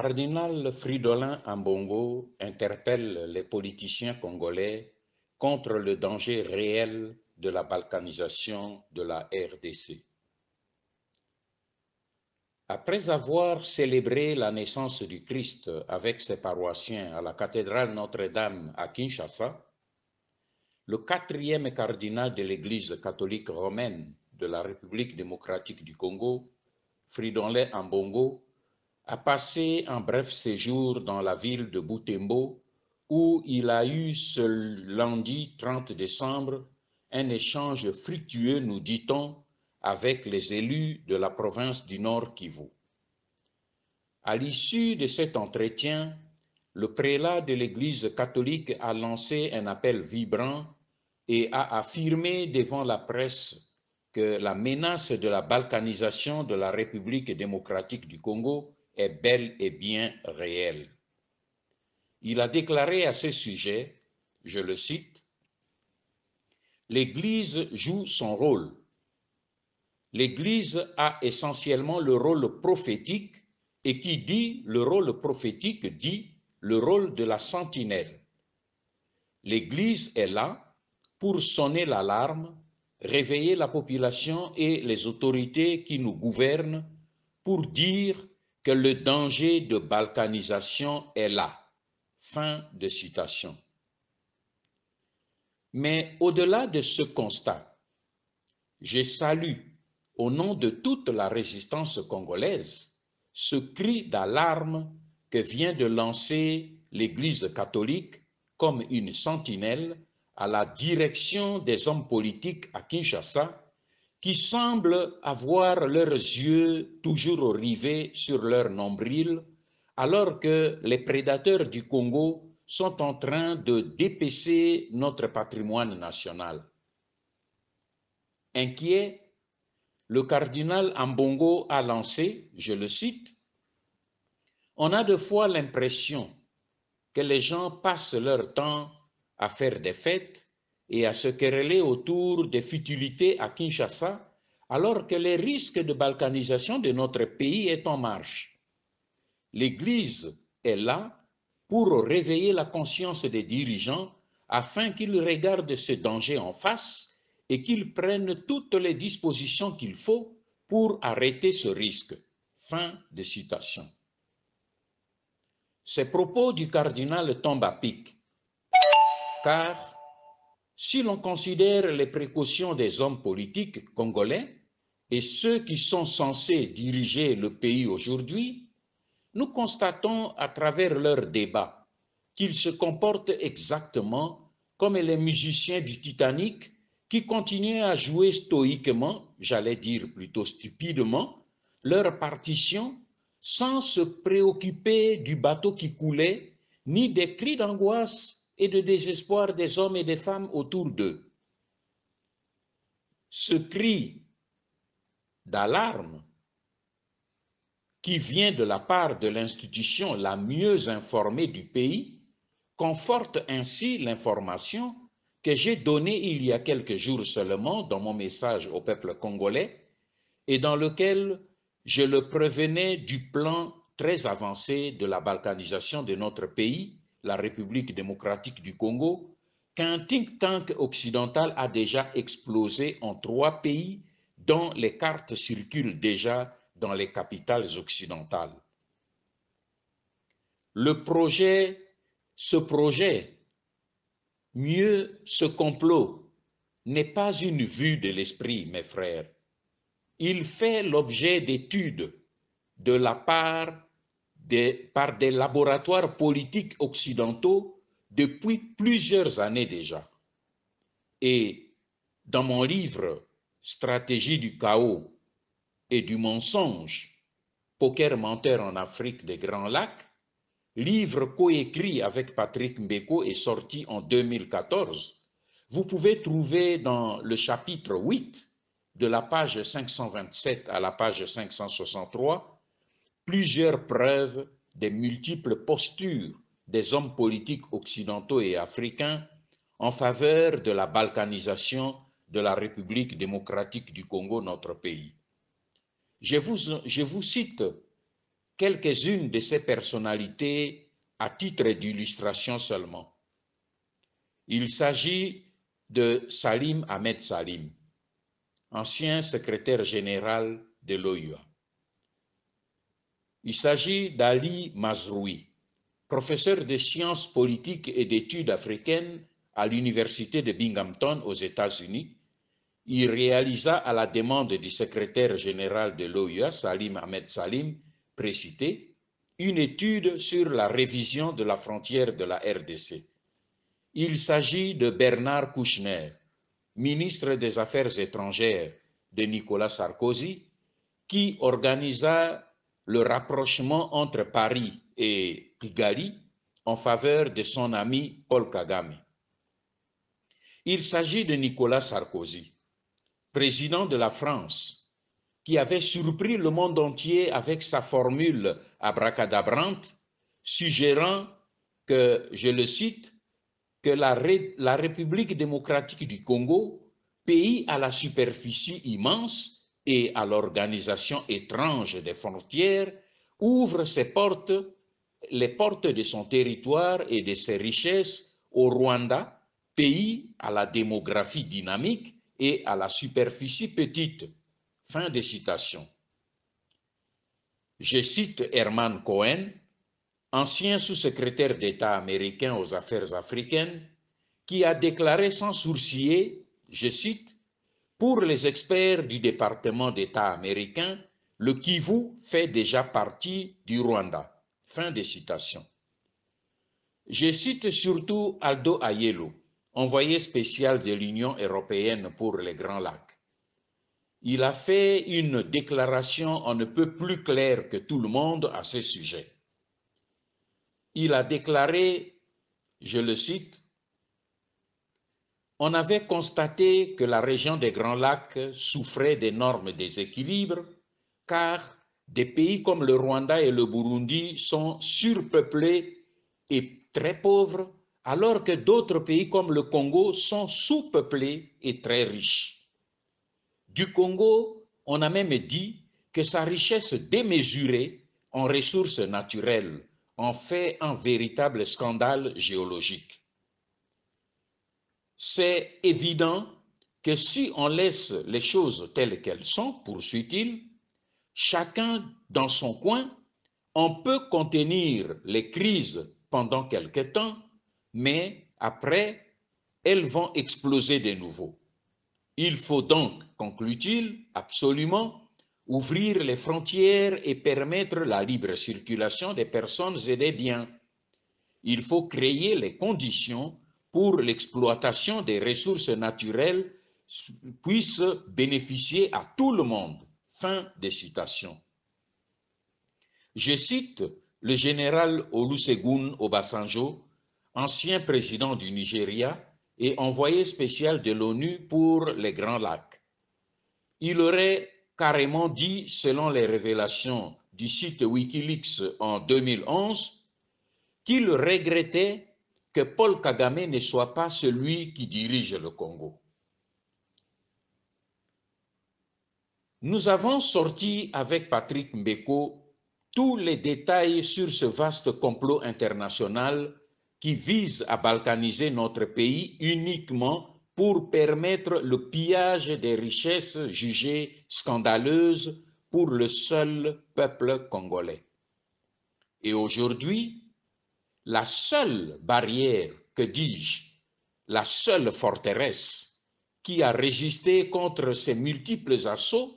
cardinal Fridolin Ambongo interpelle les politiciens congolais contre le danger réel de la balkanisation de la RDC. Après avoir célébré la naissance du Christ avec ses paroissiens à la cathédrale Notre-Dame à Kinshasa, le quatrième cardinal de l'Église catholique romaine de la République démocratique du Congo, Fridolin Ambongo, a passé un bref séjour dans la ville de Boutembo, où il a eu ce lundi 30 décembre un échange fructueux, nous dit-on, avec les élus de la province du Nord Kivu. À l'issue de cet entretien, le prélat de l'Église catholique a lancé un appel vibrant et a affirmé devant la presse que la menace de la balkanisation de la République démocratique du Congo est bel et bien réelle. Il a déclaré à ce sujet, je le cite, L'Église joue son rôle. L'Église a essentiellement le rôle prophétique et qui dit le rôle prophétique dit le rôle de la sentinelle. L'Église est là pour sonner l'alarme, réveiller la population et les autorités qui nous gouvernent, pour dire que le danger de balkanisation est là. Fin de citation. Mais au-delà de ce constat, je salue, au nom de toute la résistance congolaise, ce cri d'alarme que vient de lancer l'Église catholique comme une sentinelle à la direction des hommes politiques à Kinshasa qui semblent avoir leurs yeux toujours rivés sur leur nombril, alors que les prédateurs du Congo sont en train de dépecer notre patrimoine national. Inquiet, le cardinal Ambongo a lancé, je le cite, On a de fois l'impression que les gens passent leur temps à faire des fêtes et à se quereller autour des futilités à Kinshasa, alors que les risques de balkanisation de notre pays est en marche. L'Église est là pour réveiller la conscience des dirigeants afin qu'ils regardent ce danger en face et qu'ils prennent toutes les dispositions qu'il faut pour arrêter ce risque. Fin de citation. Ces propos du cardinal tombent à pic, car si l'on considère les précautions des hommes politiques congolais et ceux qui sont censés diriger le pays aujourd'hui, nous constatons à travers leurs débats qu'ils se comportent exactement comme les musiciens du Titanic qui continuaient à jouer stoïquement, j'allais dire plutôt stupidement, leur partition sans se préoccuper du bateau qui coulait, ni des cris d'angoisse et de désespoir des hommes et des femmes autour d'eux. Ce cri d'alarme qui vient de la part de l'institution la mieux informée du pays conforte ainsi l'information que j'ai donnée il y a quelques jours seulement dans mon message au peuple congolais et dans lequel je le prévenais du plan très avancé de la balkanisation de notre pays la République démocratique du Congo, qu'un think tank occidental a déjà explosé en trois pays dont les cartes circulent déjà dans les capitales occidentales. Le projet, ce projet, mieux ce complot, n'est pas une vue de l'esprit, mes frères. Il fait l'objet d'études de la part par des laboratoires politiques occidentaux depuis plusieurs années déjà. Et dans mon livre Stratégie du chaos et du mensonge, Poker menteur en Afrique des Grands Lacs, livre coécrit avec Patrick Mbeko et sorti en 2014, vous pouvez trouver dans le chapitre 8, de la page 527 à la page 563, plusieurs preuves des multiples postures des hommes politiques occidentaux et africains en faveur de la balkanisation de la République démocratique du Congo, notre pays. Je vous, cite quelques-unes de ces personnalités à titre d'illustration seulement. Il s'agit de Salim Ahmed Salim, ancien secrétaire général de l'OIA. Il s'agit d'Ali Mazroui, professeur de sciences politiques et d'études africaines à l'université de Binghamton aux États-Unis. Il réalisa à la demande du secrétaire général de l'OUA, Salim Ahmed Salim, précité, une étude sur la révision de la frontière de la RDC. Il s'agit de Bernard Kouchner, ministre des Affaires étrangères de Nicolas Sarkozy, qui organisa le rapprochement entre Paris et Kigali en faveur de son ami Paul Kagame. Il s'agit de Nicolas Sarkozy, président de la France, qui avait surpris le monde entier avec sa formule abracadabrante, suggérant que, je le cite, que la, la République démocratique du Congo, pays à la superficie immense, et à l'organisation étrange des frontières, ouvre ses portes, les portes de son territoire et de ses richesses au Rwanda, pays à la démographie dynamique et à la superficie petite. Fin de citation. Je cite Herman Cohen, ancien sous-secrétaire d'État américain aux affaires africaines, qui a déclaré sans sourciller, je cite, pour les experts du département d'État américain, le Kivu fait déjà partie du Rwanda. Fin de citation. Je cite surtout Aldo Ayello, envoyé spécial de l'Union européenne pour les Grands Lacs. Il a fait une déclaration on ne peut plus claire que tout le monde à ce sujet. Il a déclaré, je le cite, on avait constaté que la région des Grands Lacs souffrait d'énormes déséquilibres, car des pays comme le Rwanda et le Burundi sont surpeuplés et très pauvres, alors que d'autres pays comme le Congo sont sous-peuplés et très riches. Du Congo, on a même dit que sa richesse démesurée en ressources naturelles en fait un véritable scandale géologique c'est évident que si on laisse les choses telles qu'elles sont, poursuit-il, chacun dans son coin, on peut contenir les crises pendant quelque temps, mais après, elles vont exploser de nouveau. Il faut donc, conclut-il, absolument ouvrir les frontières et permettre la libre circulation des personnes et des biens. Il faut créer les conditions pour l'exploitation des ressources naturelles puisse bénéficier à tout le monde. Fin des citations. Je cite le général Olusegun Obasanjo, ancien président du Nigeria et envoyé spécial de l'ONU pour les Grands Lacs. Il aurait carrément dit, selon les révélations du site Wikileaks en 2011, qu'il regrettait que Paul Kagame ne soit pas celui qui dirige le Congo. Nous avons sorti avec Patrick Mbeko tous les détails sur ce vaste complot international qui vise à balkaniser notre pays uniquement pour permettre le pillage des richesses jugées scandaleuses pour le seul peuple congolais. Et aujourd'hui, la seule barrière, que dis-je, la seule forteresse qui a résisté contre ces multiples assauts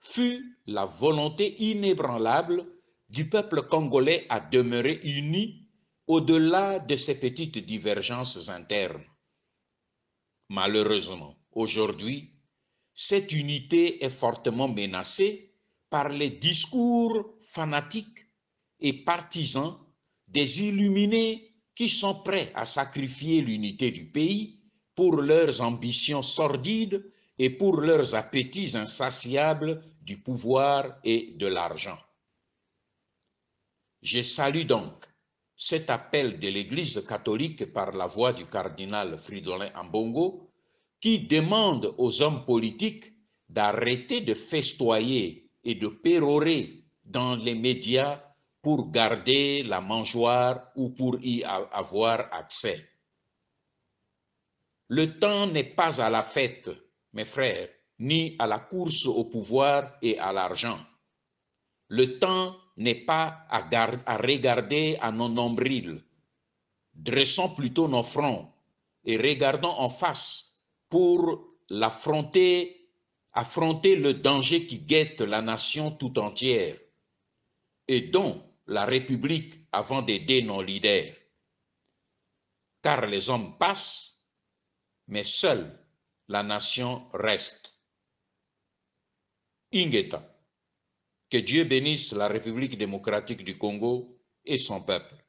fut la volonté inébranlable du peuple congolais à demeurer uni au-delà de ces petites divergences internes. Malheureusement, aujourd'hui, cette unité est fortement menacée par les discours fanatiques et partisans des illuminés qui sont prêts à sacrifier l'unité du pays pour leurs ambitions sordides et pour leurs appétits insatiables du pouvoir et de l'argent. Je salue donc cet appel de l'Église catholique par la voix du cardinal Fridolin Ambongo, qui demande aux hommes politiques d'arrêter de festoyer et de pérorer dans les médias pour garder la mangeoire ou pour y avoir accès. Le temps n'est pas à la fête, mes frères, ni à la course au pouvoir et à l'argent. Le temps n'est pas à, regarder à nos nombrils. Dressons plutôt nos fronts et regardons en face pour l'affronter, affronter le danger qui guette la nation tout entière et donc, la République avant d'aider nos leaders. Car les hommes passent, mais seule la nation reste. Ingeta. Que Dieu bénisse la République démocratique du Congo et son peuple.